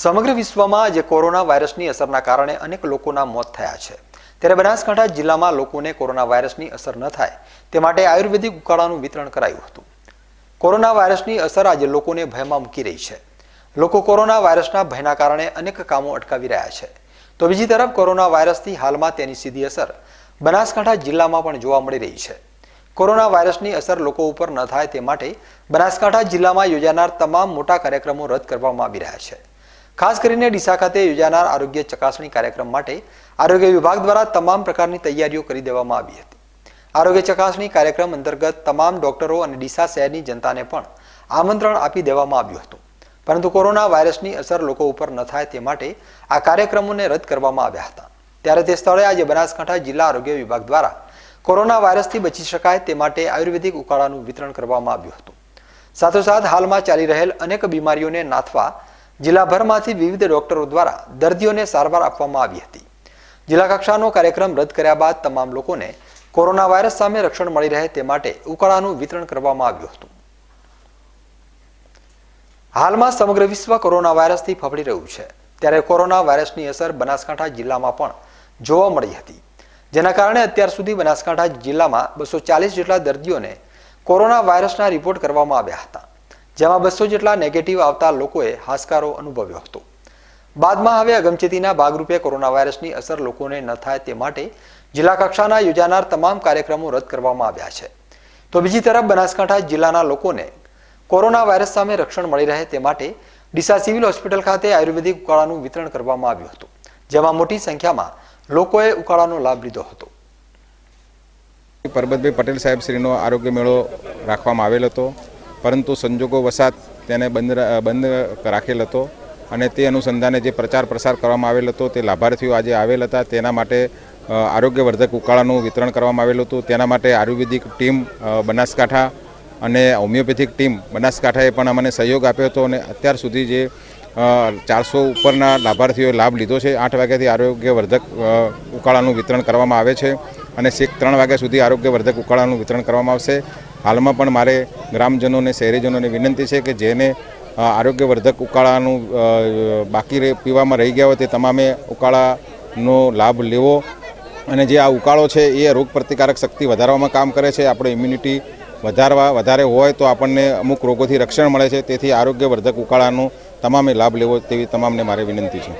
સમગ્ર વિશ્વમાં આજે કોરોના વાયરસની અસરના કારણે અનેક લોકોના મોત થયા છે ત્યારે બનાસકાંઠા જિલ્લામાં લોકોને કોરોના વાયરસની અસર ન થાય તે માટે આયુર્વેદિક ઉકાળાનું વિતરણ કરાયું હતું કોરોના વાયરસની અસર આજે લોકોને ભયમાં મૂકી રહી છે લોકો કોરોના વાયરસના ભયના કારણે અનેક કામો અટકાવી રહ્યા છે તો બીજી તરફ કોરોના વાયરસથી હાલમાં તેની સીધી અસર બનાસકાંઠા જિલ્લામાં પણ જોવા મળી રહી છે કોરોના વાયરસની અસર લોકો ઉપર ન થાય તે માટે બનાસકાંઠા જિલ્લામાં યોજાનાર તમામ મોટા કાર્યક્રમો રદ કરવામાં આવી રહ્યા છે ખાસ કરીને ડીસા ખાતે યોજાનાર આરોગ્ય ચકાસણી કાર્યક્રમ માટે આરોગ્ય વિભાગ દ્વારા તમામ પ્રકારની તૈયારીઓ કરી દેવામાં આવી હતી આરોગ્ય ચકાસણી કાર્યક્રમ અંતર્ગત તમામ ડોક્ટરો અને ડીસા શહેરની જનતાને પણ આમંત્રણ આપી દેવામાં આવ્યું હતું પરંતુ કોરોના વાયરસની અસર લોકો ઉપર ન થાય તે માટે આ કાર્યક્રમોને રદ કરવામાં આવ્યા હતા ત્યારે તે સ્થળે આજે બનાસકાંઠા જિલ્લા આરોગ્ય વિભાગ દ્વારા કોરોના વાયરસથી બચી શકાય તે માટે આયુર્વેદિક ઉકાળાનું વિતરણ કરવામાં આવ્યું હતું સાથોસાથ હાલમાં ચાલી રહેલ અનેક બીમારીઓને નાથવા જિલ્લાભરમાંથી વિવિધ ડોક્ટરો દ્વારા દર્દીઓને સારવાર આપવામાં આવી હતી જિલ્લા કક્ષાનો કાર્યક્રમ રદ કર્યા બાદ તમામ લોકોને કોરોના વાયરસ સામે રક્ષણ મળી રહે તે માટે ઉકાળાનું વિતરણ કરવામાં આવ્યું હતું હાલમાં સમગ્ર વિશ્વ કોરોના વાયરસથી ફફડી રહ્યું છે ત્યારે કોરોના વાયરસની અસર બનાસકાંઠા જિલ્લામાં પણ જોવા મળી હતી જેના કારણે અત્યાર સુધી બનાસકાંઠા જિલ્લામાં બસો ચાલીસ જેટલા દર્દીઓને કોરોના વાયરસના રિપોર્ટ કરવામાં આવ્યા હતા જેમાં બસો જેટલા નેગેટિવ આવતા લોકોએ હાશકારો અનુભવ્યો હતો બાદમાં હવે અગમચેતીના ભાગરૂપે કોરોના વાયરસની અસર લોકોને ન થાય તે માટે જિલ્લા કક્ષાના યોજાનાર તમામ કાર્યક્રમો રદ કરવામાં આવ્યા છે તો બીજી તરફ બનાસકાંઠા જિલ્લાના લોકોને કોરોના વાયરસ સામે રક્ષણ મળી રહે તે માટે ડીસા સિવિલ હોસ્પિટલ ખાતે આયુર્વેદિક ઉકાળાનું વિતરણ કરવામાં આવ્યું હતું જેમાં મોટી સંખ્યામાં લોકોએ ઉકાળાનો લાભ લીધો હતો પરબતભાઈ પટેલ સાહેબ શ્રીનો આરોગ્ય મેળો રાખવામાં આવેલ હતો પરંતુ સંજોગો વસાત તેને બંધ બંધ રાખેલ હતો અને તે અનુસંધાને જે પ્રચાર પ્રસાર કરવામાં આવેલ હતો તે લાભાર્થીઓ આજે આવેલ હતા તેના માટે આરોગ્યવર્ધક ઉકાળાનું વિતરણ કરવામાં આવેલું હતું તેના માટે આયુર્વેદિક ટીમ બનાસકાંઠા અને હોમિયોપેથિક ટીમ બનાસકાંઠાએ પણ અમને સહયોગ આપ્યો હતો અને અત્યાર સુધી જે ચારસો ઉપરના લાભાર્થીઓએ લાભ લીધો છે આઠ વાગ્યાથી આરોગ્યવર્ધક ઉકાળાનું વિતરણ કરવામાં આવે છે અને છેક ત્રણ વાગ્યા સુધી આરોગ્યવર્ધક ઉકાળાનું વિતરણ કરવામાં આવશે હાલમાં પણ મારે ગ્રામજનોને શહેરીજનોને વિનંતી છે કે જેને આરોગ્યવર્ધક ઉકાળાનું બાકી પીવામાં રહી ગયા હોય તે તમામે ઉકાળાનો લાભ લેવો અને જે આ ઉકાળો છે એ રોગપ્રતિકારક શક્તિ વધારવામાં કામ કરે છે આપણે ઇમ્યુનિટી વધારવા વધારે હોય તો આપણને અમુક રોગોથી રક્ષણ મળે છે તેથી આરોગ્યવર્ધક ઉકાળાનો તમામે લાભ લેવો તેવી તમામને મારે વિનંતી છે